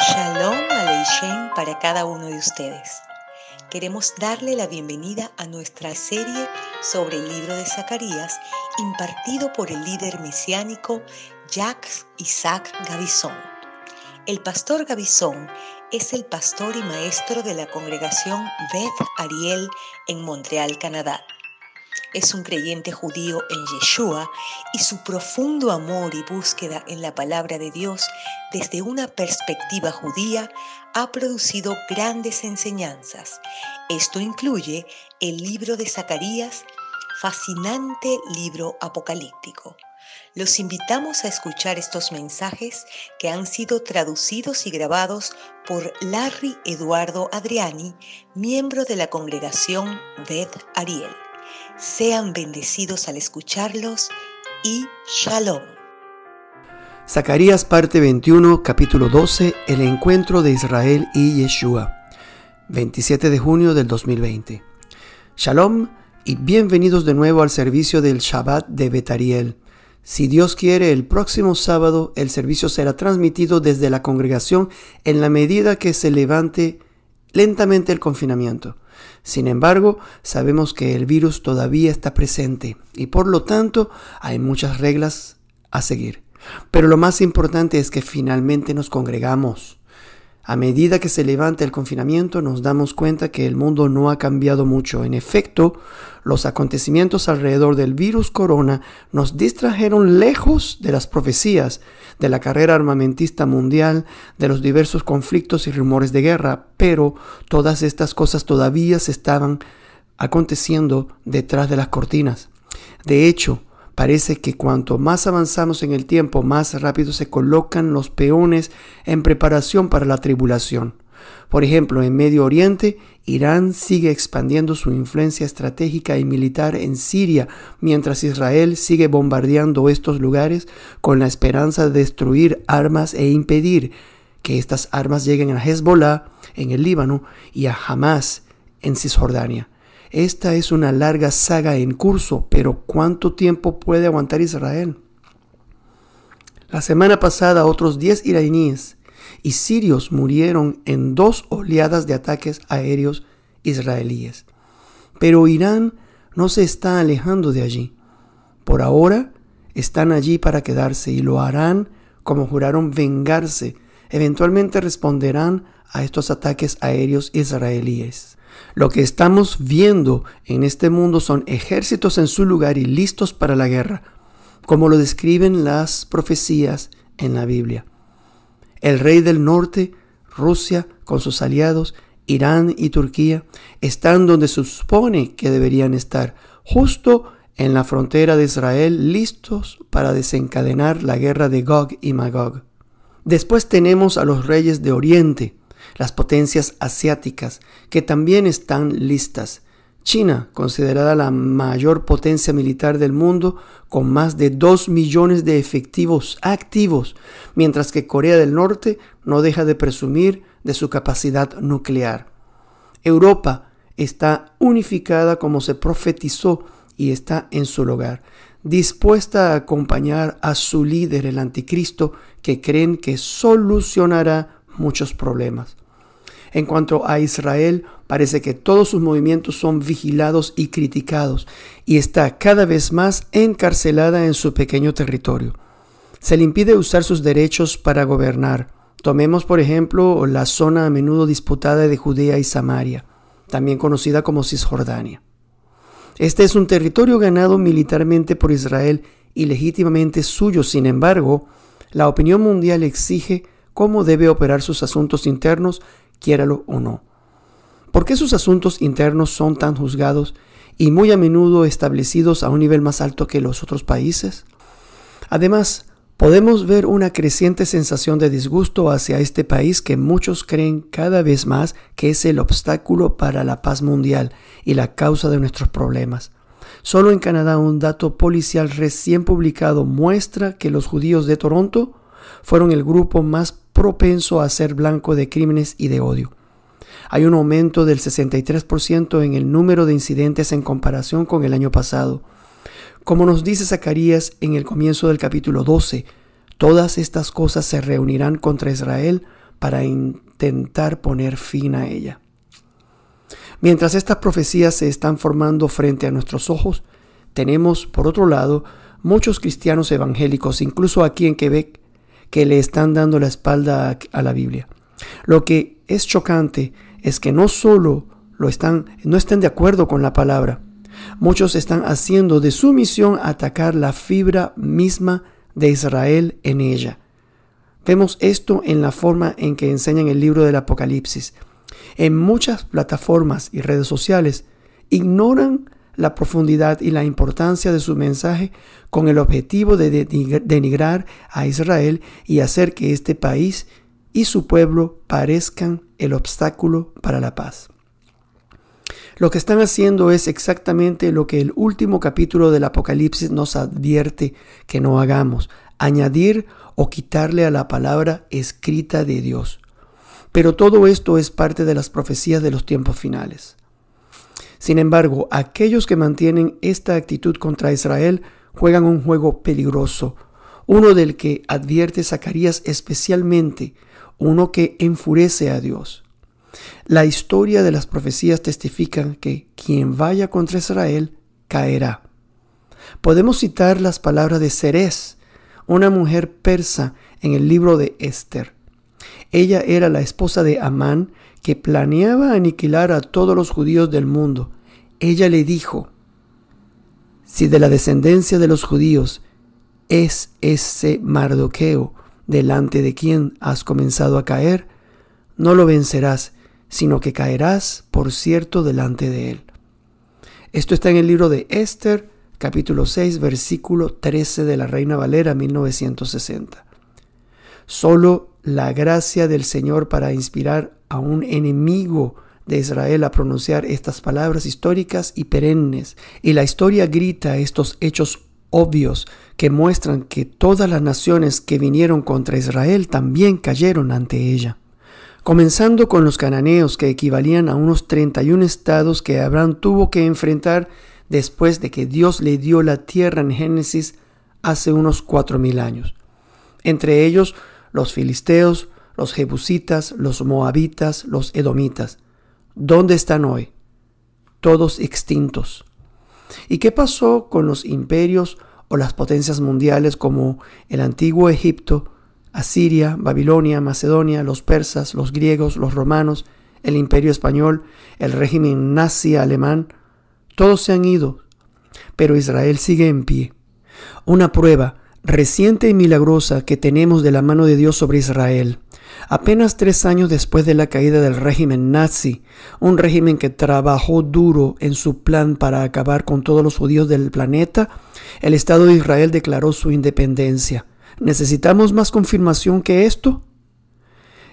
Shalom Aleichem para cada uno de ustedes. Queremos darle la bienvenida a nuestra serie sobre el libro de Zacarías impartido por el líder mesiánico Jacques Isaac Gavison. El pastor Gavison es el pastor y maestro de la congregación Beth Ariel en Montreal, Canadá es un creyente judío en Yeshua y su profundo amor y búsqueda en la palabra de Dios desde una perspectiva judía ha producido grandes enseñanzas. Esto incluye el libro de Zacarías, fascinante libro apocalíptico. Los invitamos a escuchar estos mensajes que han sido traducidos y grabados por Larry Eduardo Adriani, miembro de la congregación Beth Ariel. Sean bendecidos al escucharlos y shalom. Zacarías parte 21, capítulo 12, el encuentro de Israel y Yeshua, 27 de junio del 2020. Shalom y bienvenidos de nuevo al servicio del Shabbat de Betariel. Si Dios quiere, el próximo sábado el servicio será transmitido desde la congregación en la medida que se levante lentamente el confinamiento. Sin embargo, sabemos que el virus todavía está presente y por lo tanto hay muchas reglas a seguir. Pero lo más importante es que finalmente nos congregamos a medida que se levanta el confinamiento nos damos cuenta que el mundo no ha cambiado mucho. En efecto, los acontecimientos alrededor del virus corona nos distrajeron lejos de las profecías, de la carrera armamentista mundial, de los diversos conflictos y rumores de guerra, pero todas estas cosas todavía se estaban aconteciendo detrás de las cortinas. De hecho, Parece que cuanto más avanzamos en el tiempo, más rápido se colocan los peones en preparación para la tribulación. Por ejemplo, en Medio Oriente, Irán sigue expandiendo su influencia estratégica y militar en Siria, mientras Israel sigue bombardeando estos lugares con la esperanza de destruir armas e impedir que estas armas lleguen a Hezbollah en el Líbano y a Hamas en Cisjordania. Esta es una larga saga en curso, pero ¿cuánto tiempo puede aguantar Israel? La semana pasada otros 10 iraníes y sirios murieron en dos oleadas de ataques aéreos israelíes. Pero Irán no se está alejando de allí. Por ahora están allí para quedarse y lo harán como juraron vengarse. Eventualmente responderán a estos ataques aéreos israelíes. Lo que estamos viendo en este mundo son ejércitos en su lugar y listos para la guerra, como lo describen las profecías en la Biblia. El rey del norte, Rusia, con sus aliados, Irán y Turquía, están donde se supone que deberían estar, justo en la frontera de Israel, listos para desencadenar la guerra de Gog y Magog. Después tenemos a los reyes de Oriente, las potencias asiáticas, que también están listas. China, considerada la mayor potencia militar del mundo, con más de 2 millones de efectivos activos, mientras que Corea del Norte no deja de presumir de su capacidad nuclear. Europa está unificada como se profetizó y está en su lugar, dispuesta a acompañar a su líder, el anticristo, que creen que solucionará muchos problemas. En cuanto a Israel, parece que todos sus movimientos son vigilados y criticados, y está cada vez más encarcelada en su pequeño territorio. Se le impide usar sus derechos para gobernar. Tomemos, por ejemplo, la zona a menudo disputada de Judea y Samaria, también conocida como Cisjordania. Este es un territorio ganado militarmente por Israel y legítimamente suyo. Sin embargo, la opinión mundial exige cómo debe operar sus asuntos internos quiéralo o no. ¿Por qué sus asuntos internos son tan juzgados y muy a menudo establecidos a un nivel más alto que los otros países? Además, podemos ver una creciente sensación de disgusto hacia este país que muchos creen cada vez más que es el obstáculo para la paz mundial y la causa de nuestros problemas. Solo en Canadá un dato policial recién publicado muestra que los judíos de Toronto fueron el grupo más propenso a ser blanco de crímenes y de odio. Hay un aumento del 63% en el número de incidentes en comparación con el año pasado. Como nos dice Zacarías en el comienzo del capítulo 12, todas estas cosas se reunirán contra Israel para intentar poner fin a ella. Mientras estas profecías se están formando frente a nuestros ojos, tenemos, por otro lado, muchos cristianos evangélicos, incluso aquí en Quebec, que le están dando la espalda a la Biblia. Lo que es chocante es que no solo lo están, no están de acuerdo con la palabra, muchos están haciendo de su misión atacar la fibra misma de Israel en ella. Vemos esto en la forma en que enseñan el libro del Apocalipsis. En muchas plataformas y redes sociales ignoran la profundidad y la importancia de su mensaje con el objetivo de denigrar a Israel y hacer que este país y su pueblo parezcan el obstáculo para la paz. Lo que están haciendo es exactamente lo que el último capítulo del Apocalipsis nos advierte que no hagamos, añadir o quitarle a la palabra escrita de Dios. Pero todo esto es parte de las profecías de los tiempos finales. Sin embargo, aquellos que mantienen esta actitud contra Israel juegan un juego peligroso, uno del que advierte Zacarías especialmente, uno que enfurece a Dios. La historia de las profecías testifica que quien vaya contra Israel caerá. Podemos citar las palabras de Ceres, una mujer persa, en el libro de Esther. Ella era la esposa de Amán que planeaba aniquilar a todos los judíos del mundo. Ella le dijo, si de la descendencia de los judíos es ese Mardoqueo delante de quien has comenzado a caer, no lo vencerás, sino que caerás, por cierto, delante de él. Esto está en el libro de Esther, capítulo 6, versículo 13 de la Reina Valera 1960. Solo la gracia del Señor para inspirar a un enemigo de Israel a pronunciar estas palabras históricas y perennes. Y la historia grita estos hechos obvios que muestran que todas las naciones que vinieron contra Israel también cayeron ante ella. Comenzando con los cananeos que equivalían a unos 31 estados que Abraham tuvo que enfrentar después de que Dios le dio la tierra en Génesis hace unos 4.000 años. Entre ellos, los filisteos, los jebusitas, los moabitas, los edomitas. ¿Dónde están hoy? Todos extintos. ¿Y qué pasó con los imperios o las potencias mundiales como el antiguo Egipto, Asiria, Babilonia, Macedonia, los persas, los griegos, los romanos, el imperio español, el régimen nazi alemán? Todos se han ido, pero Israel sigue en pie. Una prueba reciente y milagrosa que tenemos de la mano de Dios sobre Israel. Apenas tres años después de la caída del régimen nazi, un régimen que trabajó duro en su plan para acabar con todos los judíos del planeta, el Estado de Israel declaró su independencia. ¿Necesitamos más confirmación que esto?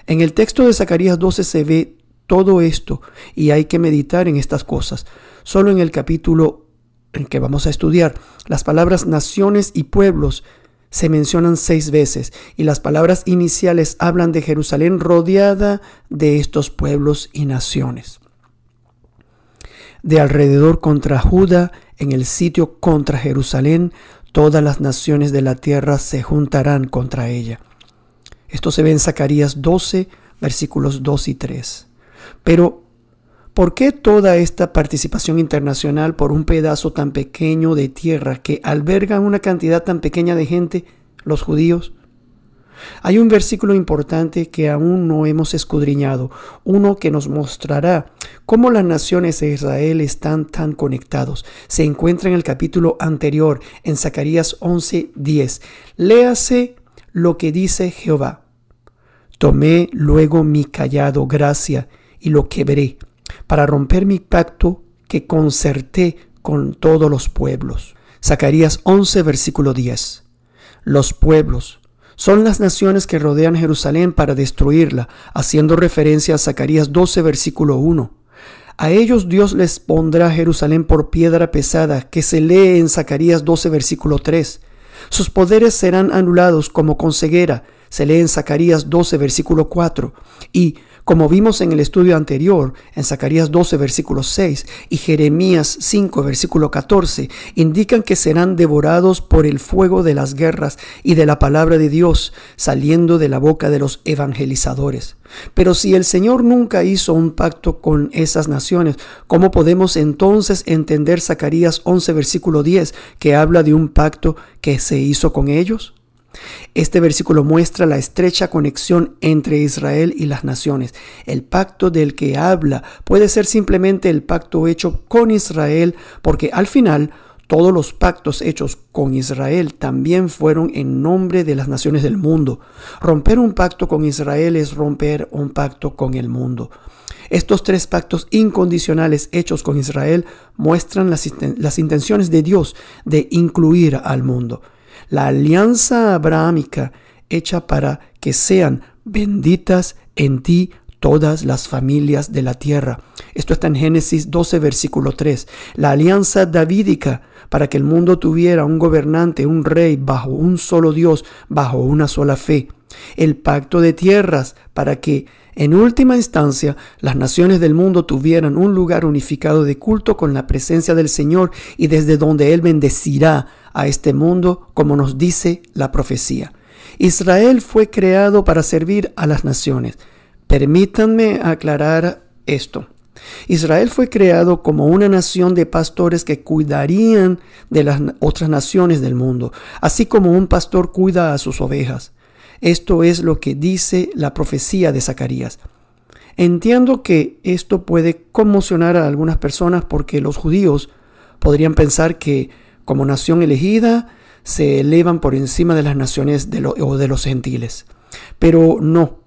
En el texto de Zacarías 12 se ve todo esto y hay que meditar en estas cosas. Solo en el capítulo en que vamos a estudiar, las palabras naciones y pueblos se mencionan seis veces y las palabras iniciales hablan de Jerusalén rodeada de estos pueblos y naciones. De alrededor contra Judá, en el sitio contra Jerusalén, todas las naciones de la tierra se juntarán contra ella. Esto se ve en Zacarías 12, versículos 2 y 3. Pero ¿Por qué toda esta participación internacional por un pedazo tan pequeño de tierra que alberga una cantidad tan pequeña de gente, los judíos? Hay un versículo importante que aún no hemos escudriñado, uno que nos mostrará cómo las naciones de Israel están tan conectados. Se encuentra en el capítulo anterior, en Zacarías 11:10. Léase lo que dice Jehová. Tomé luego mi callado gracia y lo quebré para romper mi pacto que concerté con todos los pueblos. Zacarías 11, versículo 10. Los pueblos son las naciones que rodean Jerusalén para destruirla, haciendo referencia a Zacarías 12, versículo 1. A ellos Dios les pondrá Jerusalén por piedra pesada, que se lee en Zacarías 12, versículo 3. Sus poderes serán anulados como con ceguera, se lee en Zacarías 12, versículo 4. Y como vimos en el estudio anterior, en Zacarías 12, versículo 6 y Jeremías 5, versículo 14, indican que serán devorados por el fuego de las guerras y de la palabra de Dios saliendo de la boca de los evangelizadores. Pero si el Señor nunca hizo un pacto con esas naciones, ¿cómo podemos entonces entender Zacarías 11, versículo 10, que habla de un pacto que se hizo con ellos? Este versículo muestra la estrecha conexión entre Israel y las naciones. El pacto del que habla puede ser simplemente el pacto hecho con Israel, porque al final todos los pactos hechos con Israel también fueron en nombre de las naciones del mundo. Romper un pacto con Israel es romper un pacto con el mundo. Estos tres pactos incondicionales hechos con Israel muestran las, intenciones de Dios de incluir al mundo la alianza abrahámica hecha para que sean benditas en ti todas las familias de la tierra. Esto está en Génesis 12, versículo 3. La alianza davídica para que el mundo tuviera un gobernante, un rey, bajo un solo Dios, bajo una sola fe. El pacto de tierras para que en última instancia, las naciones del mundo tuvieran un lugar unificado de culto con la presencia del Señor y desde donde Él bendecirá a este mundo, como nos dice la profecía. Israel fue creado para servir a las naciones. Permítanme aclarar esto. Israel fue creado como una nación de pastores que cuidarían de las otras naciones del mundo, así como un pastor cuida a sus ovejas. Esto es lo que dice la profecía de Zacarías. Entiendo que esto puede conmocionar a algunas personas porque los judíos podrían pensar que como nación elegida se elevan por encima de las naciones o de los gentiles. Pero no,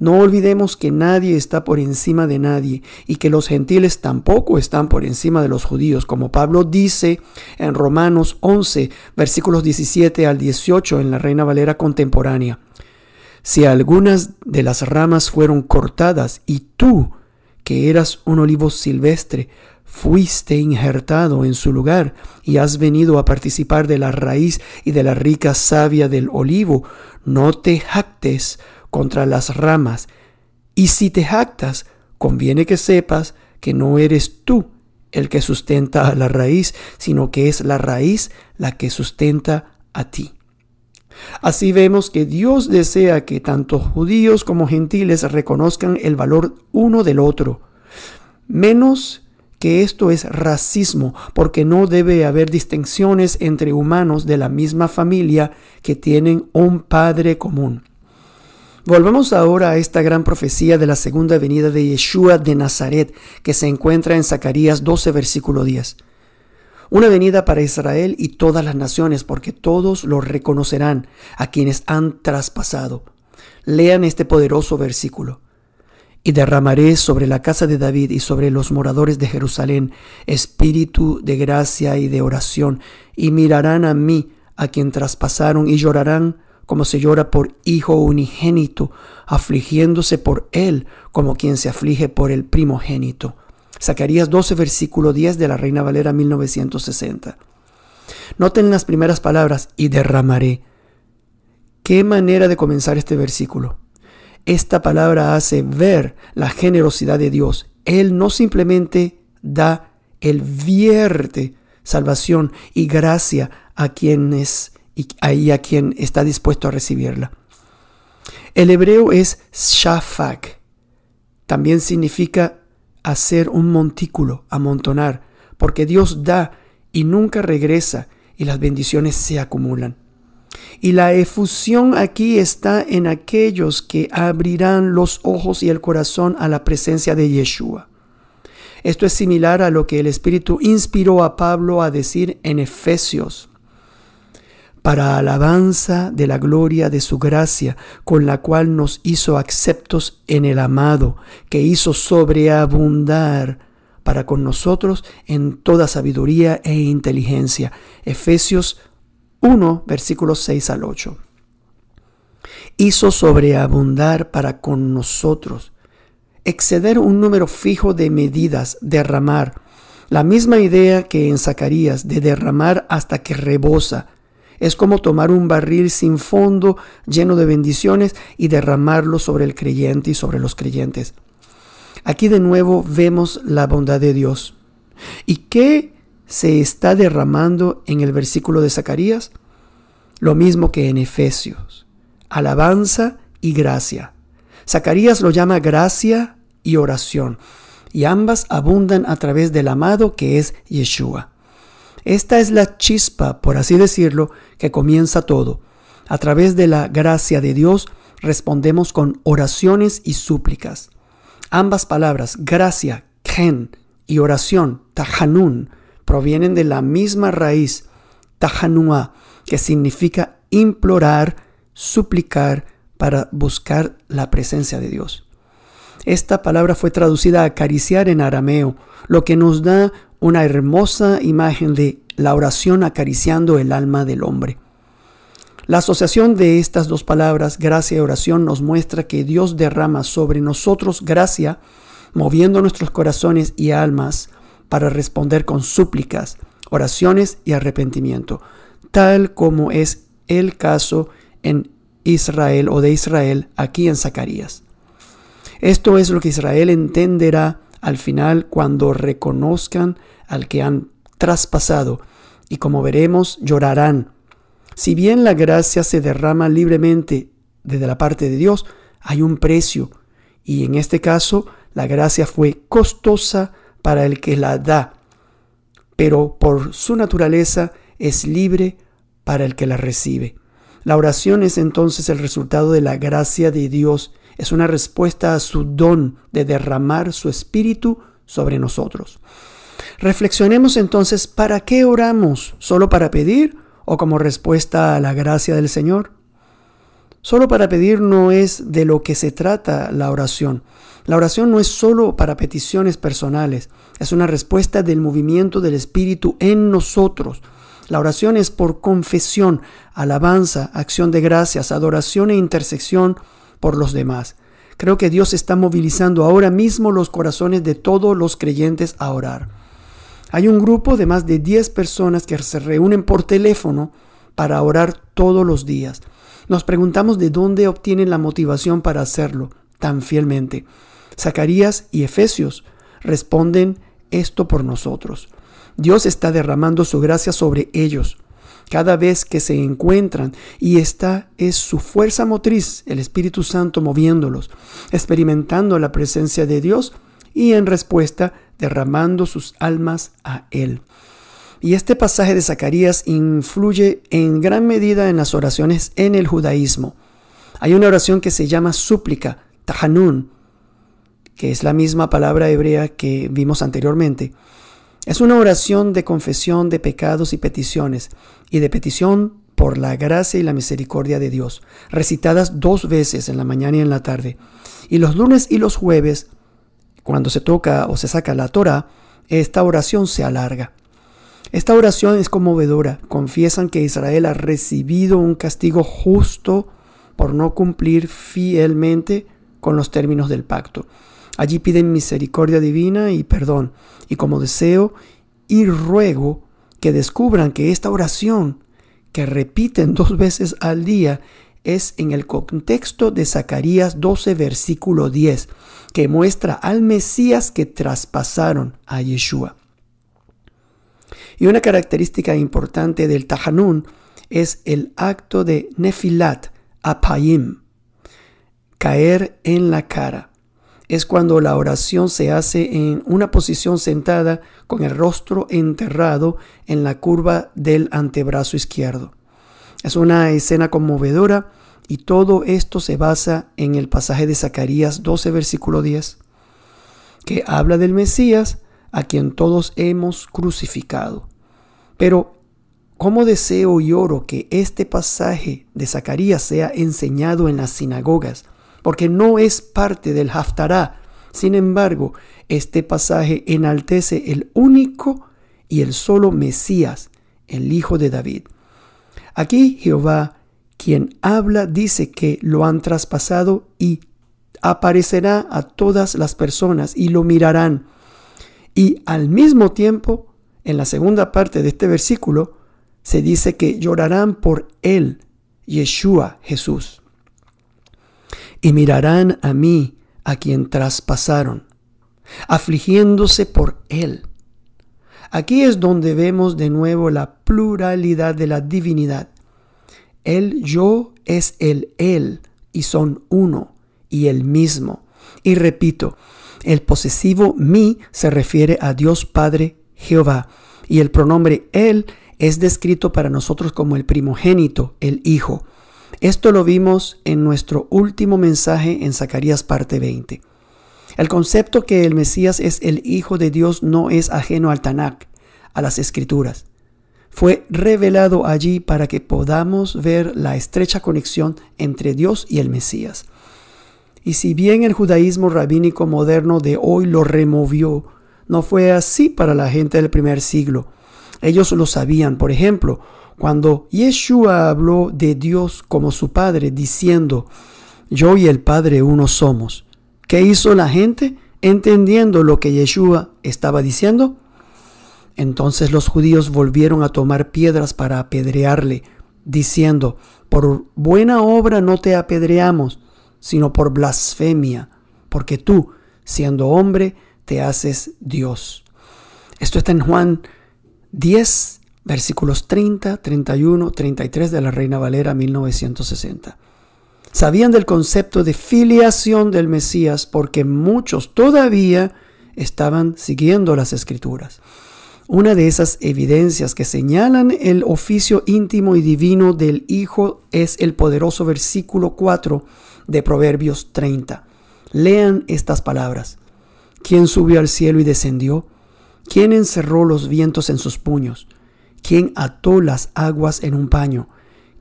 no olvidemos que nadie está por encima de nadie y que los gentiles tampoco están por encima de los judíos, como Pablo dice en Romanos 11, versículos 17 al 18 en la Reina Valera contemporánea. Si algunas de las ramas fueron cortadas y tú, que eras un olivo silvestre, fuiste injertado en su lugar y has venido a participar de la raíz y de la rica savia del olivo, no te jactes contra las ramas. Y si te jactas, conviene que sepas que no eres tú el que sustenta a la raíz, sino que es la raíz la que sustenta a ti. Así vemos que Dios desea que tanto judíos como gentiles reconozcan el valor uno del otro. Menos que esto es racismo, porque no debe haber distinciones entre humanos de la misma familia que tienen un padre común. Volvamos ahora a esta gran profecía de la segunda venida de Yeshua de Nazaret que se encuentra en Zacarías 12, versículo 10. Una venida para Israel y todas las naciones, porque todos los reconocerán a quienes han traspasado. Lean este poderoso versículo. Y derramaré sobre la casa de David y sobre los moradores de Jerusalén espíritu de gracia y de oración, y mirarán a mí, a quien traspasaron, y llorarán como se llora por hijo unigénito, afligiéndose por él, como quien se aflige por el primogénito. Zacarías 12, versículo 10 de la Reina Valera 1960. Noten las primeras palabras, y derramaré. Qué manera de comenzar este versículo. Esta palabra hace ver la generosidad de Dios. Él no simplemente da, Él vierte salvación y gracia a quienes y ahí a quien está dispuesto a recibirla. El hebreo es shafak. También significa hacer un montículo, amontonar, porque Dios da y nunca regresa y las bendiciones se acumulan. Y la efusión aquí está en aquellos que abrirán los ojos y el corazón a la presencia de Yeshua. Esto es similar a lo que el Espíritu inspiró a Pablo a decir en Efesios para alabanza de la gloria de su gracia, con la cual nos hizo aceptos en el amado, que hizo sobreabundar para con nosotros en toda sabiduría e inteligencia. Efesios 1, versículos 6 al 8. Hizo sobreabundar para con nosotros, exceder un número fijo de medidas, derramar, la misma idea que en Zacarías, de derramar hasta que rebosa, es como tomar un barril sin fondo lleno de bendiciones y derramarlo sobre el creyente y sobre los creyentes. Aquí de nuevo vemos la bondad de Dios. ¿Y qué se está derramando en el versículo de Zacarías? Lo mismo que en Efesios. Alabanza y gracia. Zacarías lo llama gracia y oración, y ambas abundan a través del amado que es Yeshua. Esta es la chispa, por así decirlo, que comienza todo. A través de la gracia de Dios respondemos con oraciones y súplicas. Ambas palabras, gracia, gen, y oración, tajanun, provienen de la misma raíz, tajanua, que significa implorar, suplicar, para buscar la presencia de Dios. Esta palabra fue traducida a acariciar en arameo, lo que nos da una hermosa imagen de la oración acariciando el alma del hombre. La asociación de estas dos palabras, gracia y oración, nos muestra que Dios derrama sobre nosotros gracia, moviendo nuestros corazones y almas para responder con súplicas, oraciones y arrepentimiento, tal como es el caso en Israel o de Israel aquí en Zacarías. Esto es lo que Israel entenderá al final cuando reconozcan al que han traspasado, y como veremos, llorarán. Si bien la gracia se derrama libremente desde la parte de Dios, hay un precio, y en este caso la gracia fue costosa para el que la da, pero por su naturaleza es libre para el que la recibe. La oración es entonces el resultado de la gracia de Dios es una respuesta a su don de derramar su espíritu sobre nosotros. Reflexionemos entonces, ¿para qué oramos? ¿Solo para pedir o como respuesta a la gracia del Señor? Solo para pedir no es de lo que se trata la oración. La oración no es solo para peticiones personales, es una respuesta del movimiento del Espíritu en nosotros. La oración es por confesión, alabanza, acción de gracias, adoración e intersección por los demás. Creo que Dios está movilizando ahora mismo los corazones de todos los creyentes a orar. Hay un grupo de más de 10 personas que se reúnen por teléfono para orar todos los días. Nos preguntamos de dónde obtienen la motivación para hacerlo tan fielmente. Zacarías y Efesios responden esto por nosotros. Dios está derramando su gracia sobre ellos cada vez que se encuentran y esta es su fuerza motriz, el Espíritu Santo moviéndolos, experimentando la presencia de Dios y en respuesta derramando sus almas a Él. Y este pasaje de Zacarías influye en gran medida en las oraciones en el judaísmo. Hay una oración que se llama súplica, tahanun, que es la misma palabra hebrea que vimos anteriormente. Es una oración de confesión de pecados y peticiones, y de petición por la gracia y la misericordia de Dios, recitadas dos veces en la mañana y en la tarde. Y los lunes y los jueves, cuando se toca o se saca la Torah, esta oración se alarga. Esta oración es conmovedora. Confiesan que Israel ha recibido un castigo justo por no cumplir fielmente con los términos del pacto. Allí piden misericordia divina y perdón. Y como deseo y ruego que descubran que esta oración, que repiten dos veces al día, es en el contexto de Zacarías 12, versículo 10, que muestra al Mesías que traspasaron a Yeshua. Y una característica importante del Tajanún es el acto de Nefilat, apayim, caer en la cara es cuando la oración se hace en una posición sentada con el rostro enterrado en la curva del antebrazo izquierdo. Es una escena conmovedora y todo esto se basa en el pasaje de Zacarías 12, versículo 10, que habla del Mesías a quien todos hemos crucificado. Pero, ¿cómo deseo y oro que este pasaje de Zacarías sea enseñado en las sinagogas? porque no es parte del Haftará. Sin embargo, este pasaje enaltece el único y el solo Mesías, el Hijo de David. Aquí Jehová, quien habla, dice que lo han traspasado y aparecerá a todas las personas y lo mirarán. Y al mismo tiempo, en la segunda parte de este versículo, se dice que llorarán por él, Yeshua, Jesús y mirarán a mí a quien traspasaron, afligiéndose por él. Aquí es donde vemos de nuevo la pluralidad de la divinidad. El yo es el él y son uno y el mismo. Y repito, el posesivo mí se refiere a Dios Padre Jehová y el pronombre él es descrito para nosotros como el primogénito, el hijo. Esto lo vimos en nuestro último mensaje en Zacarías parte 20. El concepto que el Mesías es el Hijo de Dios no es ajeno al Tanakh, a las Escrituras. Fue revelado allí para que podamos ver la estrecha conexión entre Dios y el Mesías. Y si bien el judaísmo rabínico moderno de hoy lo removió, no fue así para la gente del primer siglo. Ellos lo sabían. Por ejemplo, cuando Yeshua habló de Dios como su Padre, diciendo, yo y el Padre uno somos, ¿qué hizo la gente entendiendo lo que Yeshua estaba diciendo? Entonces los judíos volvieron a tomar piedras para apedrearle, diciendo, por buena obra no te apedreamos, sino por blasfemia, porque tú, siendo hombre, te haces Dios. Esto está en Juan 10, versículos 30, 31, 33 de la Reina Valera 1960. Sabían del concepto de filiación del Mesías porque muchos todavía estaban siguiendo las escrituras. Una de esas evidencias que señalan el oficio íntimo y divino del Hijo es el poderoso versículo 4 de Proverbios 30. Lean estas palabras. ¿Quién subió al cielo y descendió? ¿Quién encerró los vientos en sus puños? ¿quién ató las aguas en un paño,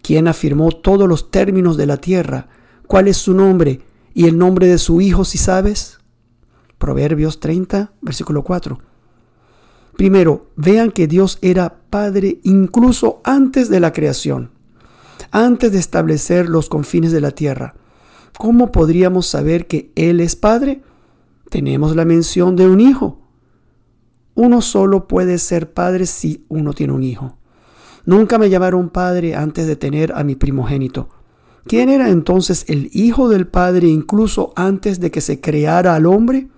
¿quién afirmó todos los términos de la tierra, cuál es su nombre y el nombre de su hijo, si sabes. Proverbios 30, versículo 4. Primero, vean que Dios era Padre incluso antes de la creación, antes de establecer los confines de la tierra. ¿Cómo podríamos saber que Él es Padre? Tenemos la mención de un hijo, uno solo puede ser padre si uno tiene un hijo. Nunca me llamaron padre antes de tener a mi primogénito. ¿Quién era entonces el hijo del padre incluso antes de que se creara al hombre?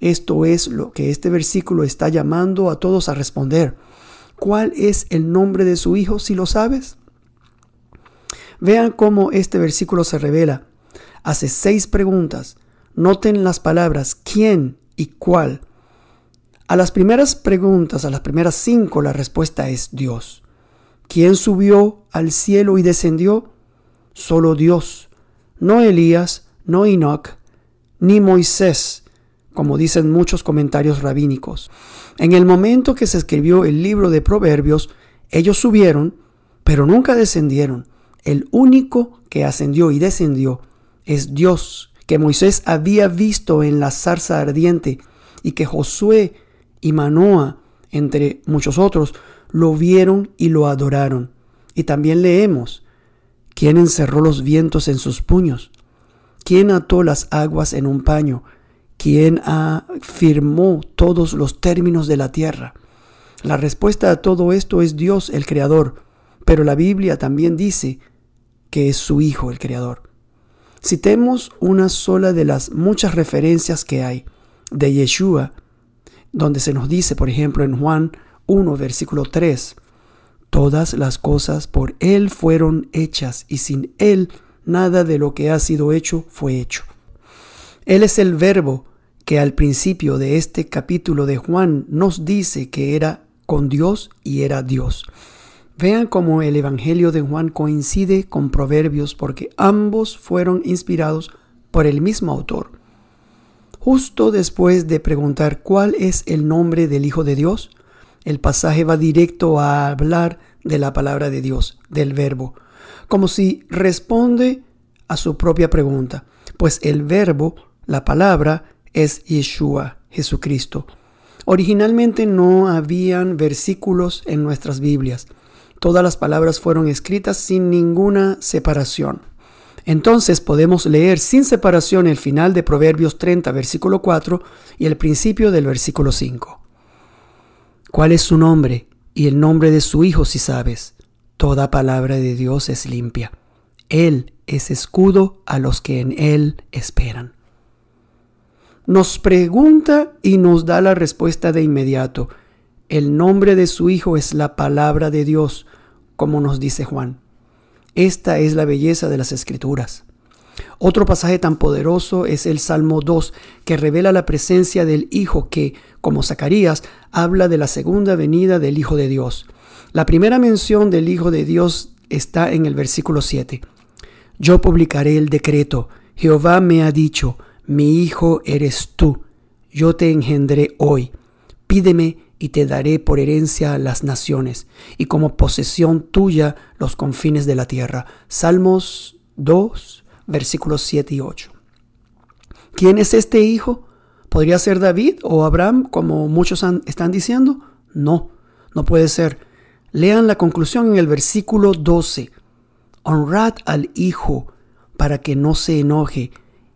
Esto es lo que este versículo está llamando a todos a responder. ¿Cuál es el nombre de su hijo si lo sabes? Vean cómo este versículo se revela. Hace seis preguntas. Noten las palabras quién y cuál a las primeras preguntas, a las primeras cinco, la respuesta es Dios. ¿Quién subió al cielo y descendió? Solo Dios. No Elías, no Enoch, ni Moisés, como dicen muchos comentarios rabínicos. En el momento que se escribió el libro de Proverbios, ellos subieron, pero nunca descendieron. El único que ascendió y descendió es Dios, que Moisés había visto en la zarza ardiente y que Josué y Manoa, entre muchos otros, lo vieron y lo adoraron. Y también leemos, ¿quién encerró los vientos en sus puños? ¿Quién ató las aguas en un paño? ¿Quién afirmó firmó todos los términos de la tierra? La respuesta a todo esto es Dios el Creador, pero la Biblia también dice que es su Hijo el Creador. Citemos una sola de las muchas referencias que hay de Yeshua donde se nos dice, por ejemplo, en Juan 1, versículo 3, Todas las cosas por Él fueron hechas y sin Él nada de lo que ha sido hecho fue hecho. Él es el verbo que al principio de este capítulo de Juan nos dice que era con Dios y era Dios. Vean cómo el Evangelio de Juan coincide con Proverbios porque ambos fueron inspirados por el mismo autor. Justo después de preguntar cuál es el nombre del Hijo de Dios, el pasaje va directo a hablar de la palabra de Dios, del verbo, como si responde a su propia pregunta, pues el verbo, la palabra, es Yeshua, Jesucristo. Originalmente no habían versículos en nuestras Biblias. Todas las palabras fueron escritas sin ninguna separación. Entonces podemos leer sin separación el final de Proverbios 30, versículo 4 y el principio del versículo 5. ¿Cuál es su nombre y el nombre de su hijo si sabes? Toda palabra de Dios es limpia. Él es escudo a los que en Él esperan. Nos pregunta y nos da la respuesta de inmediato. El nombre de su hijo es la palabra de Dios, como nos dice Juan. Esta es la belleza de las escrituras. Otro pasaje tan poderoso es el Salmo 2, que revela la presencia del Hijo que, como Zacarías, habla de la segunda venida del Hijo de Dios. La primera mención del Hijo de Dios está en el versículo 7. Yo publicaré el decreto. Jehová me ha dicho, mi Hijo eres tú. Yo te engendré hoy. Pídeme y te daré por herencia las naciones, y como posesión tuya los confines de la tierra. Salmos 2, versículos 7 y 8. ¿Quién es este hijo? ¿Podría ser David o Abraham, como muchos están diciendo? No, no puede ser. Lean la conclusión en el versículo 12. Honrad al Hijo para que no se enoje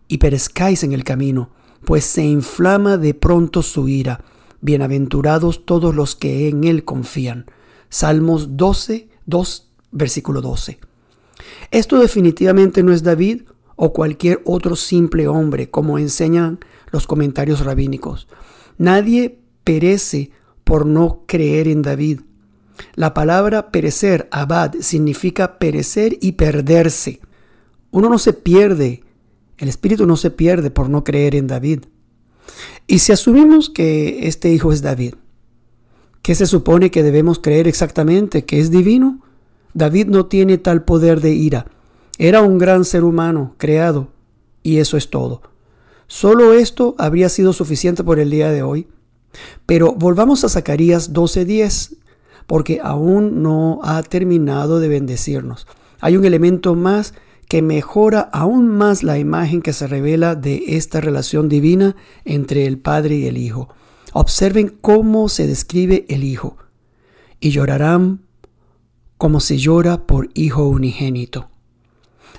y perezcáis en el camino, pues se inflama de pronto su ira Bienaventurados todos los que en Él confían. Salmos 12, 2, versículo 12. Esto definitivamente no es David o cualquier otro simple hombre, como enseñan los comentarios rabínicos. Nadie perece por no creer en David. La palabra perecer, abad, significa perecer y perderse. Uno no se pierde, el espíritu no se pierde por no creer en David. Y si asumimos que este hijo es David, ¿qué se supone que debemos creer exactamente? ¿Que es divino? David no tiene tal poder de ira. Era un gran ser humano, creado, y eso es todo. Solo esto habría sido suficiente por el día de hoy. Pero volvamos a Zacarías 12:10, porque aún no ha terminado de bendecirnos. Hay un elemento más que mejora aún más la imagen que se revela de esta relación divina entre el Padre y el Hijo. Observen cómo se describe el Hijo. Y llorarán como se llora por Hijo unigénito.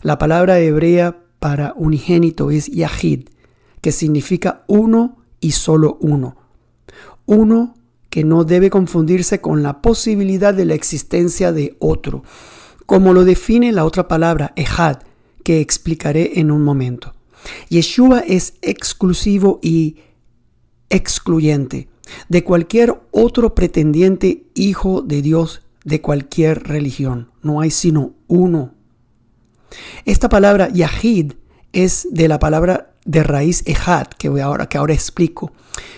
La palabra hebrea para unigénito es Yahid, que significa uno y solo uno. Uno que no debe confundirse con la posibilidad de la existencia de otro como lo define la otra palabra, Ejad, que explicaré en un momento. Yeshua es exclusivo y excluyente de cualquier otro pretendiente hijo de Dios de cualquier religión. No hay sino uno. Esta palabra Yahid es de la palabra de raíz Ejad, que, voy ahora, que ahora explico,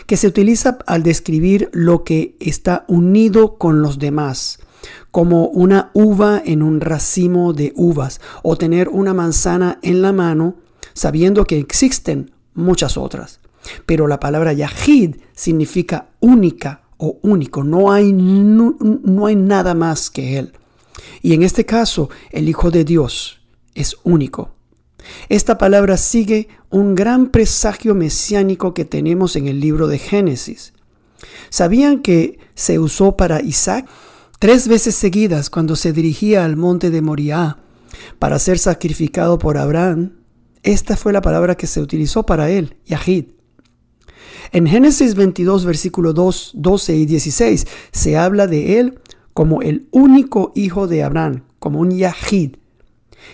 que se utiliza al describir lo que está unido con los demás, como una uva en un racimo de uvas o tener una manzana en la mano sabiendo que existen muchas otras. Pero la palabra yahid significa única o único, no hay, no, no hay nada más que él. Y en este caso, el Hijo de Dios es único. Esta palabra sigue un gran presagio mesiánico que tenemos en el libro de Génesis. ¿Sabían que se usó para Isaac? tres veces seguidas cuando se dirigía al monte de Moriah para ser sacrificado por Abraham, esta fue la palabra que se utilizó para él, Yahid. En Génesis 22, versículos 2, 12 y 16, se habla de él como el único hijo de Abraham, como un Yahid.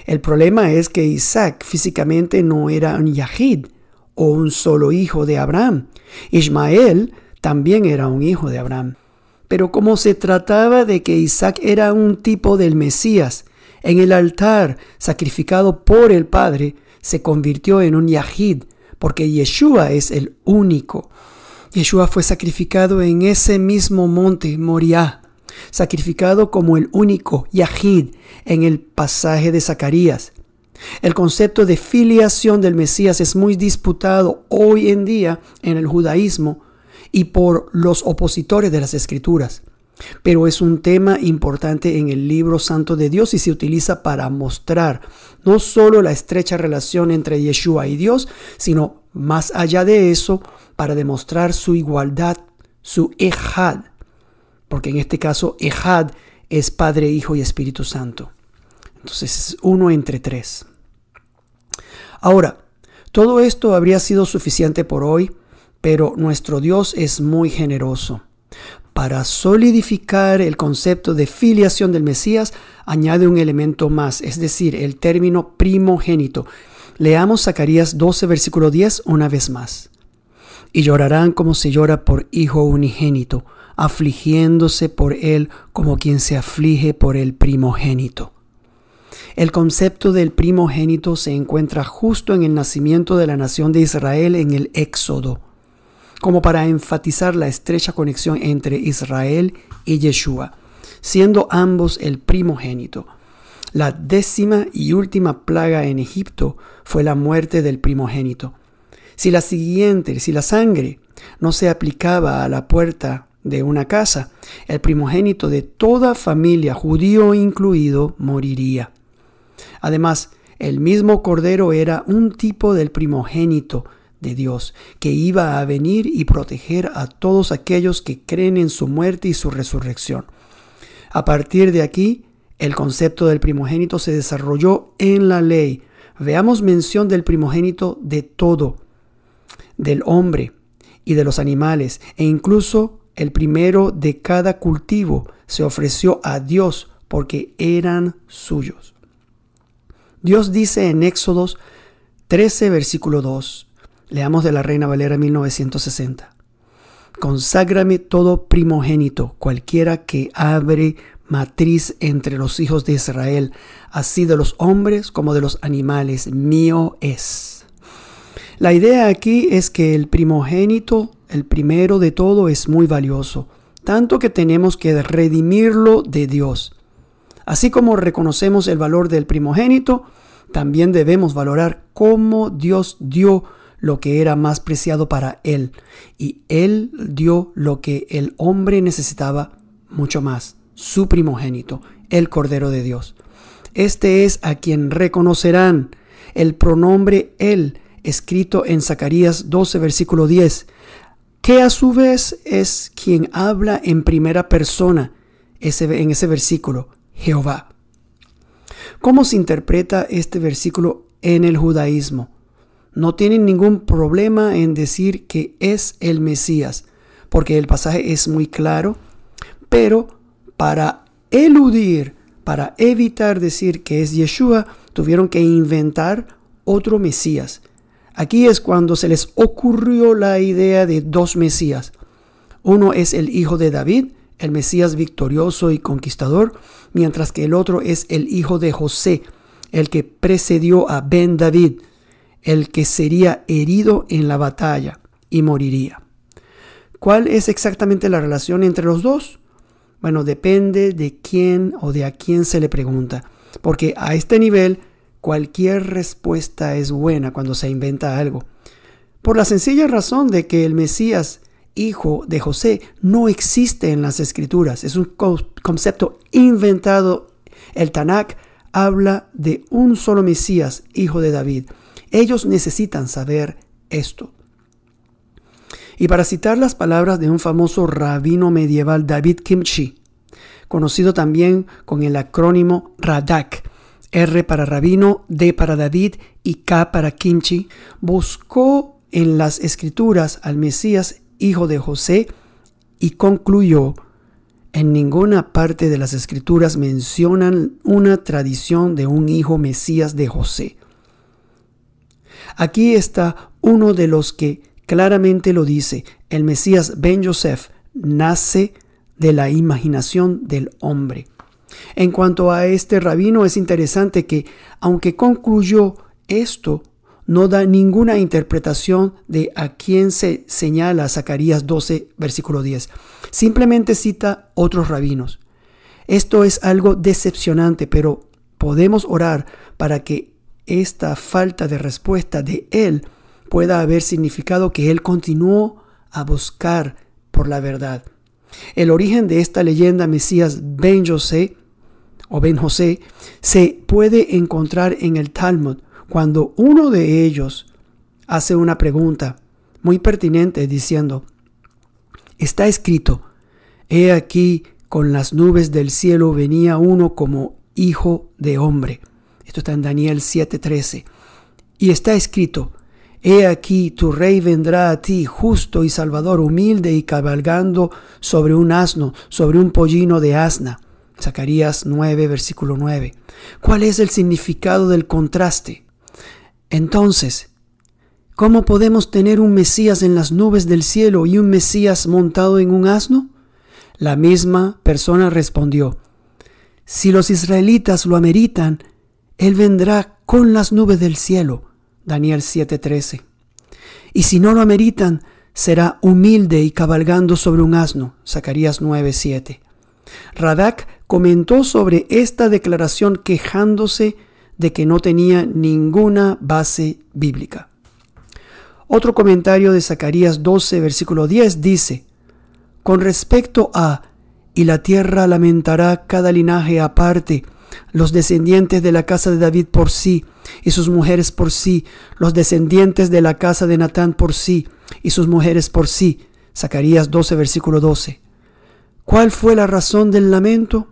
El problema es que Isaac físicamente no era un Yahid o un solo hijo de Abraham. Ismael también era un hijo de Abraham. Pero como se trataba de que Isaac era un tipo del Mesías, en el altar sacrificado por el Padre, se convirtió en un Yahid, porque Yeshua es el único. Yeshua fue sacrificado en ese mismo monte, Moriah, sacrificado como el único Yahid en el pasaje de Zacarías. El concepto de filiación del Mesías es muy disputado hoy en día en el judaísmo y por los opositores de las escrituras. Pero es un tema importante en el libro santo de Dios y se utiliza para mostrar no solo la estrecha relación entre Yeshua y Dios, sino más allá de eso, para demostrar su igualdad, su ejad, porque en este caso ejad es Padre, Hijo y Espíritu Santo. Entonces es uno entre tres. Ahora, todo esto habría sido suficiente por hoy pero nuestro Dios es muy generoso. Para solidificar el concepto de filiación del Mesías, añade un elemento más, es decir, el término primogénito. Leamos Zacarías 12, versículo 10 una vez más. Y llorarán como se llora por hijo unigénito, afligiéndose por él como quien se aflige por el primogénito. El concepto del primogénito se encuentra justo en el nacimiento de la nación de Israel en el Éxodo como para enfatizar la estrecha conexión entre Israel y Yeshua, siendo ambos el primogénito. La décima y última plaga en Egipto fue la muerte del primogénito. Si la siguiente, si la sangre no se aplicaba a la puerta de una casa, el primogénito de toda familia, judío incluido, moriría. Además, el mismo cordero era un tipo del primogénito, Dios, que iba a venir y proteger a todos aquellos que creen en su muerte y su resurrección. A partir de aquí, el concepto del primogénito se desarrolló en la ley. Veamos mención del primogénito de todo, del hombre y de los animales, e incluso el primero de cada cultivo se ofreció a Dios porque eran suyos. Dios dice en Éxodos 13, versículo 2, Leamos de la Reina Valera 1960. Conságrame todo primogénito, cualquiera que abre matriz entre los hijos de Israel, así de los hombres como de los animales, mío es. La idea aquí es que el primogénito, el primero de todo, es muy valioso, tanto que tenemos que redimirlo de Dios. Así como reconocemos el valor del primogénito, también debemos valorar cómo Dios dio lo que era más preciado para él, y él dio lo que el hombre necesitaba mucho más, su primogénito, el Cordero de Dios. Este es a quien reconocerán el pronombre él, escrito en Zacarías 12, versículo 10, que a su vez es quien habla en primera persona ese, en ese versículo, Jehová. ¿Cómo se interpreta este versículo en el judaísmo? no tienen ningún problema en decir que es el Mesías, porque el pasaje es muy claro, pero para eludir, para evitar decir que es Yeshua, tuvieron que inventar otro Mesías. Aquí es cuando se les ocurrió la idea de dos Mesías. Uno es el hijo de David, el Mesías victorioso y conquistador, mientras que el otro es el hijo de José, el que precedió a Ben David el que sería herido en la batalla y moriría. ¿Cuál es exactamente la relación entre los dos? Bueno, depende de quién o de a quién se le pregunta, porque a este nivel cualquier respuesta es buena cuando se inventa algo, por la sencilla razón de que el Mesías, hijo de José, no existe en las escrituras, es un concepto inventado. El Tanakh habla de un solo Mesías, hijo de David, ellos necesitan saber esto. Y para citar las palabras de un famoso rabino medieval David Kimchi, conocido también con el acrónimo RADAK, R para rabino, D para David y K para Kimchi, buscó en las escrituras al Mesías, hijo de José, y concluyó, en ninguna parte de las escrituras mencionan una tradición de un hijo Mesías de José. Aquí está uno de los que claramente lo dice. El Mesías Ben Joseph nace de la imaginación del hombre. En cuanto a este rabino, es interesante que, aunque concluyó esto, no da ninguna interpretación de a quién se señala Zacarías 12, versículo 10. Simplemente cita otros rabinos. Esto es algo decepcionante, pero podemos orar para que esta falta de respuesta de él pueda haber significado que él continuó a buscar por la verdad. El origen de esta leyenda Mesías Ben José o Ben José se puede encontrar en el Talmud cuando uno de ellos hace una pregunta muy pertinente diciendo, está escrito, he aquí con las nubes del cielo venía uno como hijo de hombre. Esto está en Daniel 7:13. Y está escrito, He aquí tu rey vendrá a ti, justo y salvador, humilde y cabalgando sobre un asno, sobre un pollino de asna. Zacarías 9, versículo 9. ¿Cuál es el significado del contraste? Entonces, ¿cómo podemos tener un Mesías en las nubes del cielo y un Mesías montado en un asno? La misma persona respondió, Si los israelitas lo ameritan, él vendrá con las nubes del cielo. Daniel 7:13. Y si no lo ameritan, será humilde y cabalgando sobre un asno. Zacarías 9:7. Radak comentó sobre esta declaración quejándose de que no tenía ninguna base bíblica. Otro comentario de Zacarías 12, versículo 10 dice, con respecto a, y la tierra lamentará cada linaje aparte los descendientes de la casa de David por sí, y sus mujeres por sí, los descendientes de la casa de Natán por sí, y sus mujeres por sí. Zacarías 12, versículo 12. ¿Cuál fue la razón del lamento?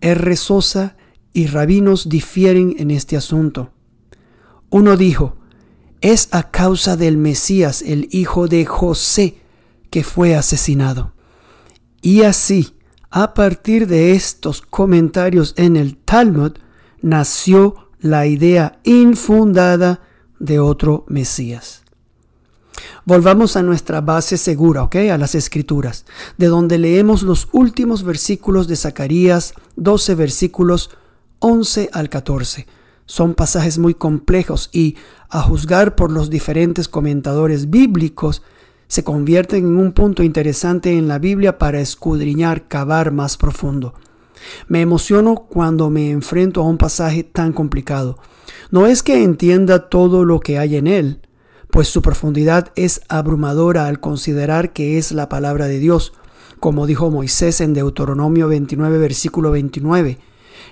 R. Sosa y rabinos difieren en este asunto. Uno dijo, es a causa del Mesías, el hijo de José, que fue asesinado. Y así, a partir de estos comentarios en el Talmud nació la idea infundada de otro Mesías. Volvamos a nuestra base segura, ¿ok? A las escrituras, de donde leemos los últimos versículos de Zacarías 12 versículos 11 al 14. Son pasajes muy complejos y, a juzgar por los diferentes comentadores bíblicos, se convierten en un punto interesante en la Biblia para escudriñar, cavar más profundo. Me emociono cuando me enfrento a un pasaje tan complicado. No es que entienda todo lo que hay en él, pues su profundidad es abrumadora al considerar que es la palabra de Dios, como dijo Moisés en Deuteronomio 29, versículo 29.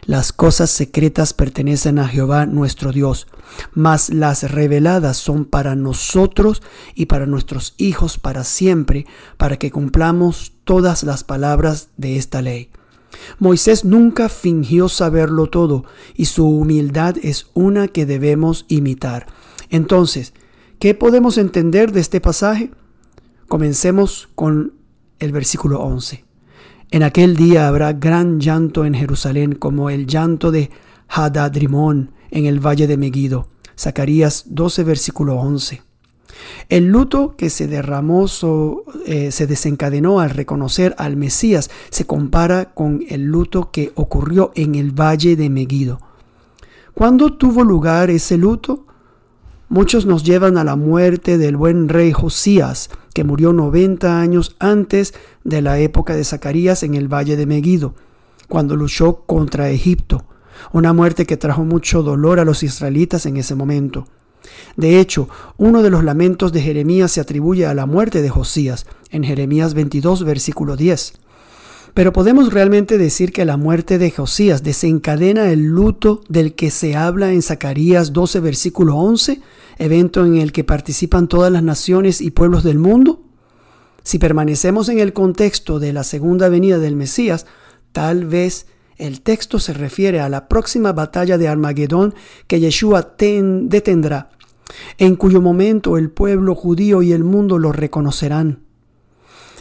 Las cosas secretas pertenecen a Jehová nuestro Dios, mas las reveladas son para nosotros y para nuestros hijos para siempre, para que cumplamos todas las palabras de esta ley. Moisés nunca fingió saberlo todo, y su humildad es una que debemos imitar. Entonces, ¿qué podemos entender de este pasaje? Comencemos con el versículo 11. En aquel día habrá gran llanto en Jerusalén, como el llanto de Hadadrimón en el valle de Megiddo. Zacarías 12, versículo 11. El luto que se derramó, eh, se desencadenó al reconocer al Mesías, se compara con el luto que ocurrió en el valle de Megiddo. ¿Cuándo tuvo lugar ese luto? Muchos nos llevan a la muerte del buen rey Josías, que murió 90 años antes de la época de Zacarías en el valle de Megiddo, cuando luchó contra Egipto, una muerte que trajo mucho dolor a los israelitas en ese momento. De hecho, uno de los lamentos de Jeremías se atribuye a la muerte de Josías, en Jeremías 22, versículo 10. Pero podemos realmente decir que la muerte de Josías desencadena el luto del que se habla en Zacarías 12, versículo 11, evento en el que participan todas las naciones y pueblos del mundo. Si permanecemos en el contexto de la segunda venida del Mesías, tal vez el texto se refiere a la próxima batalla de Armagedón que Yeshua detendrá, en cuyo momento el pueblo judío y el mundo lo reconocerán.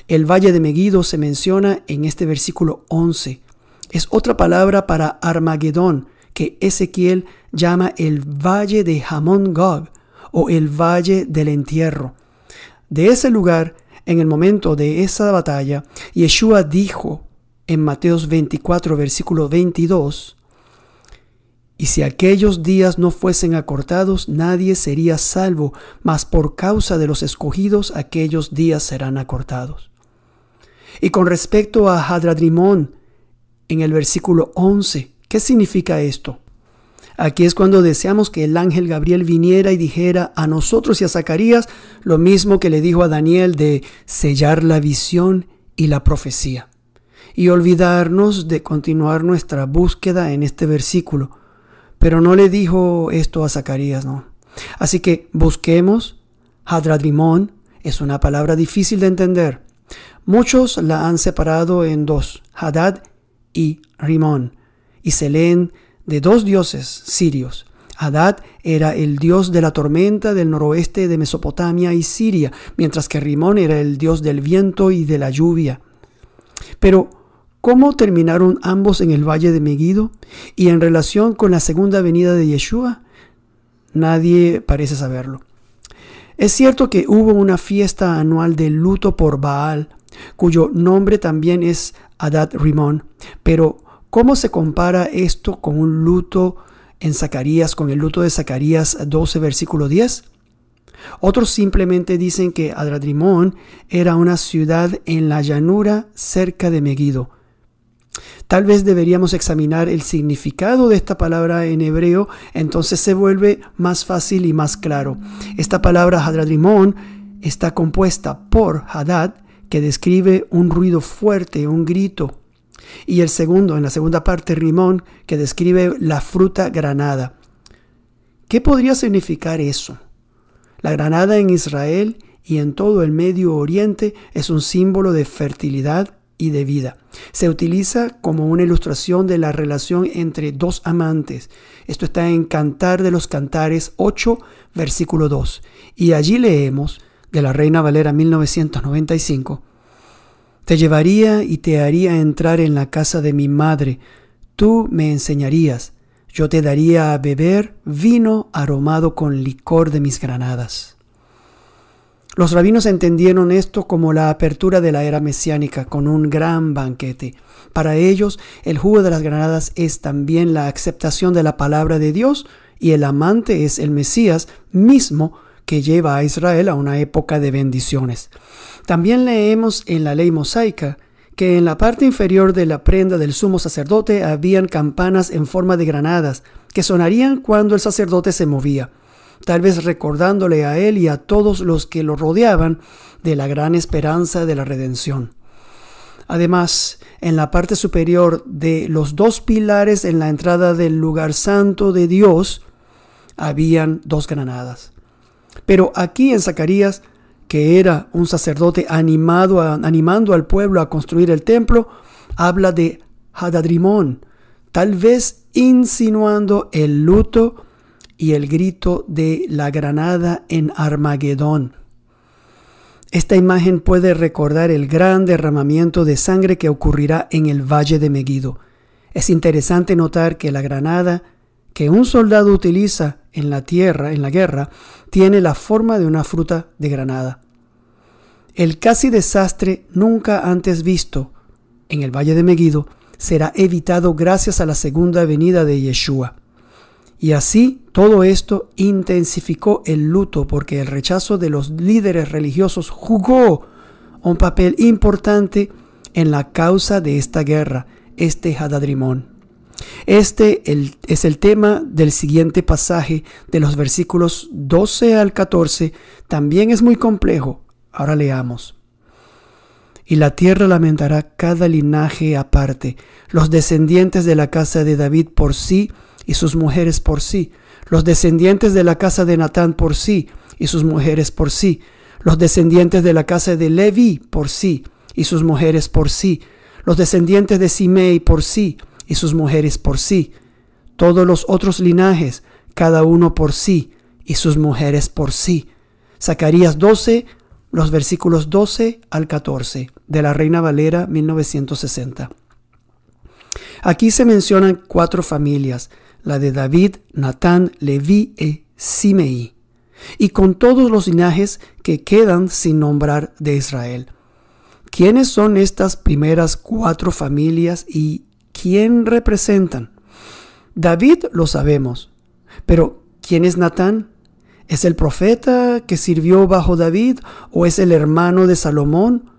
El valle de Megiddo se menciona en este versículo 11. Es otra palabra para Armagedón que Ezequiel llama el valle de Hamón Gog o el valle del entierro. De ese lugar, en el momento de esa batalla, Yeshua dijo en Mateos 24, versículo 22, y si aquellos días no fuesen acortados, nadie sería salvo, mas por causa de los escogidos aquellos días serán acortados. Y con respecto a Hadradrimón, en el versículo 11, ¿qué significa esto? Aquí es cuando deseamos que el ángel Gabriel viniera y dijera a nosotros y a Zacarías lo mismo que le dijo a Daniel de sellar la visión y la profecía. Y olvidarnos de continuar nuestra búsqueda en este versículo. Pero no le dijo esto a Zacarías, no. Así que busquemos. Hadradrimón es una palabra difícil de entender. Muchos la han separado en dos, Hadad y Rimón, y se leen de dos dioses sirios. Hadad era el dios de la tormenta del noroeste de Mesopotamia y Siria, mientras que Rimón era el dios del viento y de la lluvia. Pero, ¿cómo terminaron ambos en el valle de Megiddo? Y en relación con la segunda venida de Yeshua, nadie parece saberlo. Es cierto que hubo una fiesta anual de luto por Baal, cuyo nombre también es Adad Rimón. Pero, ¿cómo se compara esto con un luto en Zacarías, con el luto de Zacarías 12, versículo 10? Otros simplemente dicen que Adradrimón era una ciudad en la llanura cerca de Megiddo. Tal vez deberíamos examinar el significado de esta palabra en hebreo, entonces se vuelve más fácil y más claro. Esta palabra Hadradrimón está compuesta por Hadad, que describe un ruido fuerte, un grito. Y el segundo, en la segunda parte, rimón, que describe la fruta granada. ¿Qué podría significar eso? La granada en Israel y en todo el Medio Oriente es un símbolo de fertilidad y de vida. Se utiliza como una ilustración de la relación entre dos amantes. Esto está en Cantar de los Cantares 8, versículo 2. Y allí leemos, de la Reina Valera 1995, te llevaría y te haría entrar en la casa de mi madre, tú me enseñarías, yo te daría a beber vino aromado con licor de mis granadas. Los rabinos entendieron esto como la apertura de la era mesiánica, con un gran banquete. Para ellos, el jugo de las granadas es también la aceptación de la palabra de Dios y el amante es el Mesías mismo que lleva a Israel a una época de bendiciones. También leemos en la ley mosaica que en la parte inferior de la prenda del sumo sacerdote habían campanas en forma de granadas que sonarían cuando el sacerdote se movía, tal vez recordándole a él y a todos los que lo rodeaban de la gran esperanza de la redención. Además, en la parte superior de los dos pilares en la entrada del lugar santo de Dios, habían dos granadas. Pero aquí en Zacarías, que era un sacerdote animado animando al pueblo a construir el templo, habla de Hadadrimón, tal vez insinuando el luto y el grito de la granada en Armagedón. Esta imagen puede recordar el gran derramamiento de sangre que ocurrirá en el valle de Megiddo. Es interesante notar que la granada que un soldado utiliza en la tierra, en la guerra, tiene la forma de una fruta de granada. El casi desastre nunca antes visto en el Valle de Megiddo será evitado gracias a la segunda venida de Yeshua. Y así todo esto intensificó el luto porque el rechazo de los líderes religiosos jugó un papel importante en la causa de esta guerra, este Hadadrimón. Este es el tema del siguiente pasaje de los versículos 12 al 14. También es muy complejo. Ahora leamos. Y la tierra lamentará cada linaje aparte, los descendientes de la casa de David por sí y sus mujeres por sí, los descendientes de la casa de Natán por sí y sus mujeres por sí, los descendientes de la casa de Levi por sí y sus mujeres por sí, los descendientes de Simei por sí y sus mujeres por sí, todos los otros linajes, cada uno por sí, y sus mujeres por sí. Zacarías 12, los versículos 12 al 14, de la Reina Valera 1960. Aquí se mencionan cuatro familias, la de David, Natán, Leví y e Simeí, y con todos los linajes que quedan sin nombrar de Israel. ¿Quiénes son estas primeras cuatro familias y quién representan. David lo sabemos, pero ¿quién es Natán? ¿Es el profeta que sirvió bajo David o es el hermano de Salomón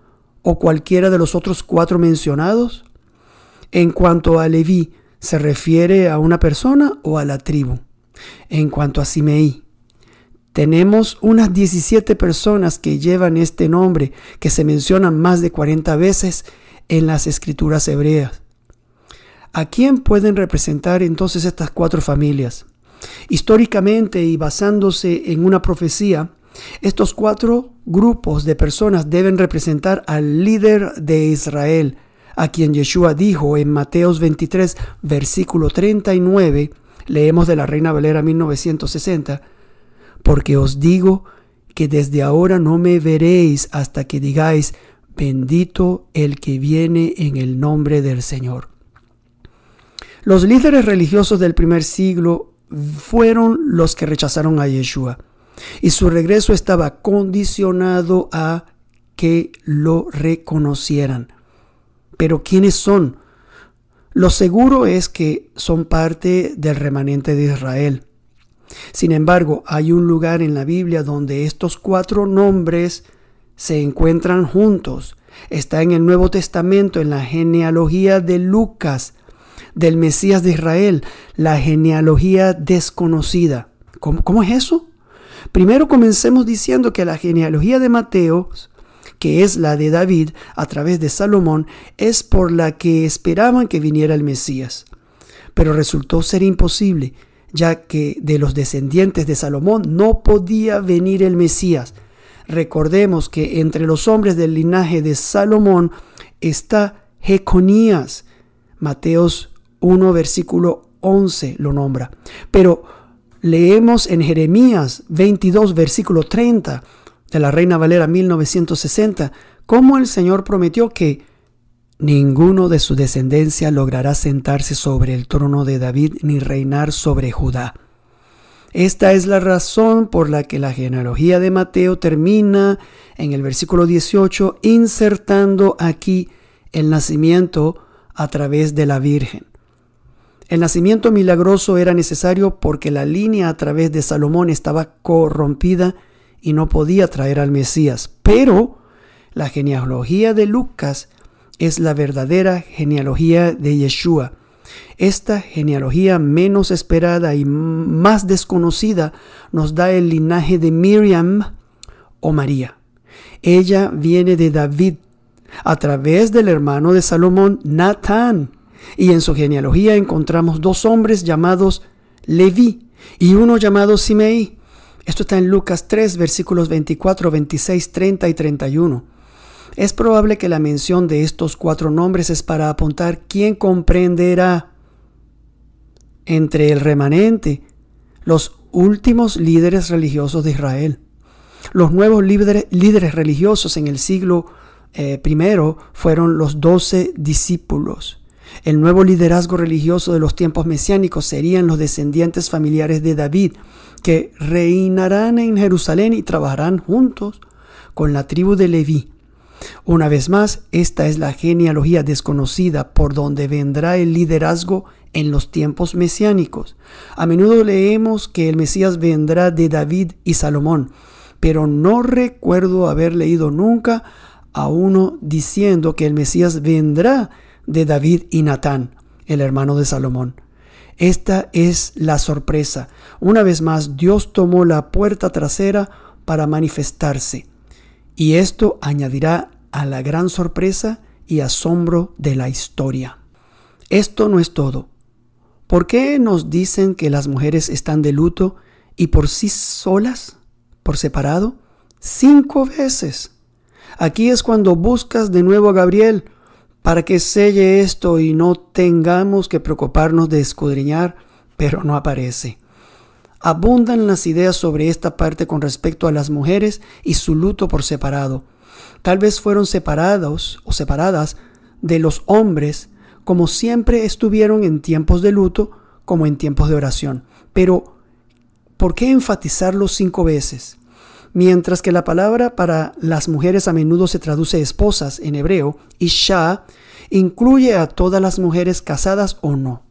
o cualquiera de los otros cuatro mencionados? En cuanto a Leví, ¿se refiere a una persona o a la tribu? En cuanto a Simeí, tenemos unas 17 personas que llevan este nombre, que se mencionan más de 40 veces en las escrituras hebreas. ¿A quién pueden representar entonces estas cuatro familias? Históricamente y basándose en una profecía, estos cuatro grupos de personas deben representar al líder de Israel, a quien Yeshua dijo en Mateos 23, versículo 39, leemos de la Reina Valera 1960, porque os digo que desde ahora no me veréis hasta que digáis, bendito el que viene en el nombre del Señor. Los líderes religiosos del primer siglo fueron los que rechazaron a Yeshua y su regreso estaba condicionado a que lo reconocieran. Pero ¿quiénes son? Lo seguro es que son parte del remanente de Israel. Sin embargo, hay un lugar en la Biblia donde estos cuatro nombres se encuentran juntos. Está en el Nuevo Testamento, en la genealogía de Lucas, del Mesías de Israel, la genealogía desconocida. ¿Cómo, es eso? Primero comencemos diciendo que la genealogía de Mateo, que es la de David a través de Salomón, es por la que esperaban que viniera el Mesías. Pero resultó ser imposible, ya que de los descendientes de Salomón no podía venir el Mesías. Recordemos que entre los hombres del linaje de Salomón está Jeconías. Mateos 1, versículo 11 lo nombra. Pero leemos en Jeremías 22, versículo 30 de la Reina Valera 1960, cómo el Señor prometió que ninguno de su descendencia logrará sentarse sobre el trono de David ni reinar sobre Judá. Esta es la razón por la que la genealogía de Mateo termina en el versículo 18 insertando aquí el nacimiento a través de la Virgen. El nacimiento milagroso era necesario porque la línea a través de Salomón estaba corrompida y no podía traer al Mesías. Pero la genealogía de Lucas es la verdadera genealogía de Yeshua. Esta genealogía menos esperada y más desconocida nos da el linaje de Miriam o María. Ella viene de David a través del hermano de Salomón, Natán y en su genealogía encontramos dos hombres llamados Levi y uno llamado Simei. Esto está en Lucas 3, versículos 24, 26, 30 y 31. Es probable que la mención de estos cuatro nombres es para apuntar quién comprenderá entre el remanente los últimos líderes religiosos de Israel. Los nuevos líderes, religiosos en el siglo eh, I fueron los doce discípulos. El nuevo liderazgo religioso de los tiempos mesiánicos serían los descendientes familiares de David, que reinarán en Jerusalén y trabajarán juntos con la tribu de Leví. Una vez más, esta es la genealogía desconocida por donde vendrá el liderazgo en los tiempos mesiánicos. A menudo leemos que el Mesías vendrá de David y Salomón, pero no recuerdo haber leído nunca a uno diciendo que el Mesías vendrá de David y Natán, el hermano de Salomón. Esta es la sorpresa. Una vez más, Dios tomó la puerta trasera para manifestarse. Y esto añadirá a la gran sorpresa y asombro de la historia. Esto no es todo. ¿Por qué nos dicen que las mujeres están de luto y por sí solas, por separado? Cinco veces. Aquí es cuando buscas de nuevo a Gabriel para que selle esto y no tengamos que preocuparnos de escudriñar, pero no aparece. Abundan las ideas sobre esta parte con respecto a las mujeres y su luto por separado. Tal vez fueron separados o separadas de los hombres, como siempre estuvieron en tiempos de luto, como en tiempos de oración. Pero, ¿por qué enfatizarlo cinco veces? Mientras que la palabra para las mujeres a menudo se traduce esposas en hebreo, Isha incluye a todas las mujeres casadas o no.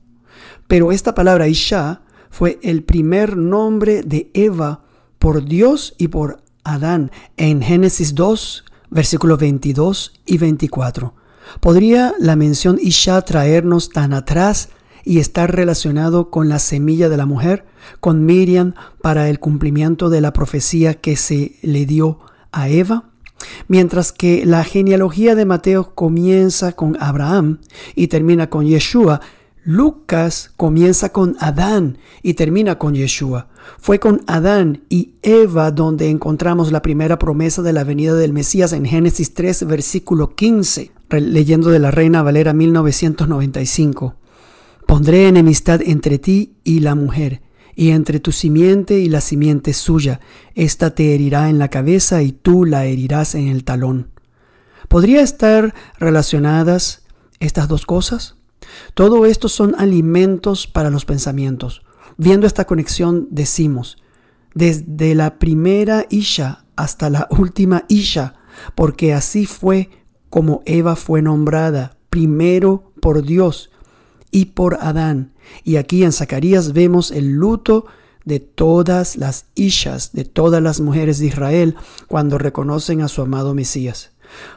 Pero esta palabra Isha fue el primer nombre de Eva por Dios y por Adán en Génesis 2, versículos 22 y 24. ¿Podría la mención Isha traernos tan atrás y estar relacionado con la semilla de la mujer, con Miriam para el cumplimiento de la profecía que se le dio a Eva. Mientras que la genealogía de Mateo comienza con Abraham y termina con Yeshua, Lucas comienza con Adán y termina con Yeshua. Fue con Adán y Eva donde encontramos la primera promesa de la venida del Mesías en Génesis 3, versículo 15, leyendo de la Reina Valera 1995. Pondré enemistad entre ti y la mujer, y entre tu simiente y la simiente suya. Esta te herirá en la cabeza y tú la herirás en el talón. ¿Podría estar relacionadas estas dos cosas? Todo esto son alimentos para los pensamientos. Viendo esta conexión decimos, desde la primera Isha hasta la última Isha, porque así fue como Eva fue nombrada, primero por Dios y por Adán. Y aquí en Zacarías vemos el luto de todas las ishas, de todas las mujeres de Israel, cuando reconocen a su amado Mesías.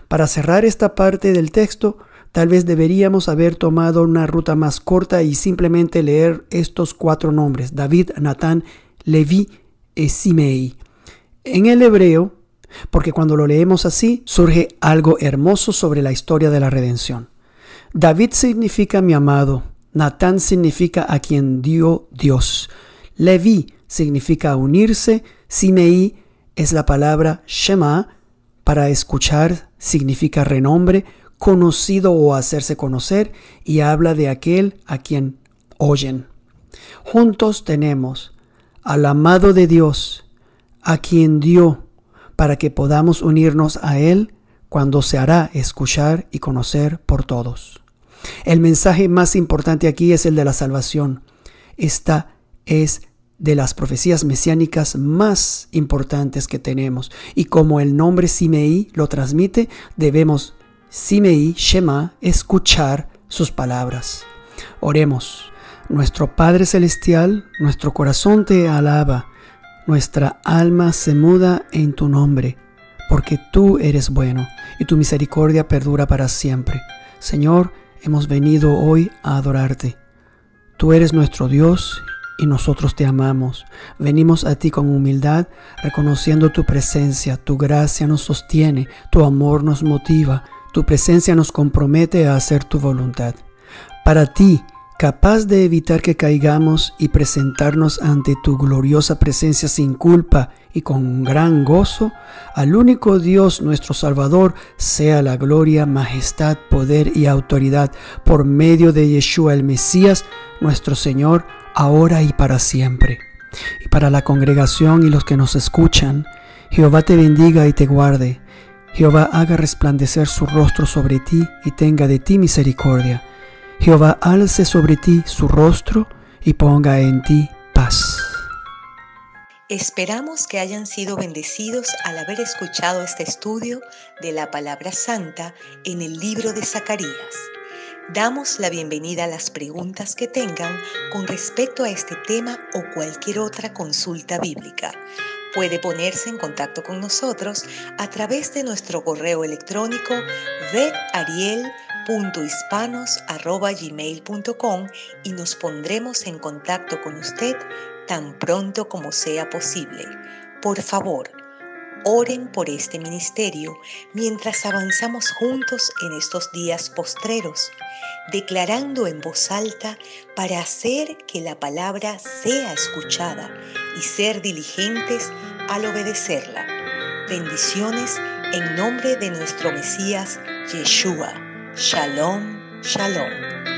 Para cerrar esta parte del texto, tal vez deberíamos haber tomado una ruta más corta y simplemente leer estos cuatro nombres, David, Natán, Levi y Simei. En el hebreo, porque cuando lo leemos así, surge algo hermoso sobre la historia de la redención. David significa mi amado, Natán significa a quien dio Dios, Levi significa unirse, Simeí es la palabra Shema, para escuchar significa renombre, conocido o hacerse conocer, y habla de aquel a quien oyen. Juntos tenemos al amado de Dios, a quien dio, para que podamos unirnos a Él cuando se hará escuchar y conocer por todos. El mensaje más importante aquí es el de la salvación. Esta es de las profecías mesiánicas más importantes que tenemos. Y como el nombre Simeí lo transmite, debemos, Simeí, Shema, escuchar sus palabras. Oremos. Nuestro Padre Celestial, nuestro corazón te alaba, nuestra alma se muda en tu nombre, porque tú eres bueno y tu misericordia perdura para siempre. Señor, hemos venido hoy a adorarte. Tú eres nuestro Dios y nosotros te amamos. Venimos a ti con humildad, reconociendo tu presencia, tu gracia nos sostiene, tu amor nos motiva, tu presencia nos compromete a hacer tu voluntad. Para ti, capaz de evitar que caigamos y presentarnos ante tu gloriosa presencia sin culpa y con gran gozo, al único Dios nuestro Salvador, sea la gloria, majestad, poder y autoridad por medio de Yeshua el Mesías, nuestro Señor, ahora y para siempre. Y para la congregación y los que nos escuchan, Jehová te bendiga y te guarde. Jehová haga resplandecer su rostro sobre ti y tenga de ti misericordia. Jehová alce sobre ti su rostro y ponga en ti paz. Esperamos que hayan sido bendecidos al haber escuchado este estudio de la palabra santa en el libro de Zacarías. Damos la bienvenida a las preguntas que tengan con respecto a este tema o cualquier otra consulta bíblica. Puede ponerse en contacto con nosotros a través de nuestro correo electrónico vedariel.hispanos.gmail.com y nos pondremos en contacto con usted tan pronto como sea posible. Por favor, oren por este ministerio mientras avanzamos juntos en estos días postreros, declarando en voz alta para hacer que la palabra sea escuchada y ser diligentes al obedecerla. Bendiciones en nombre de nuestro Mesías Yeshua. Shalom, shalom.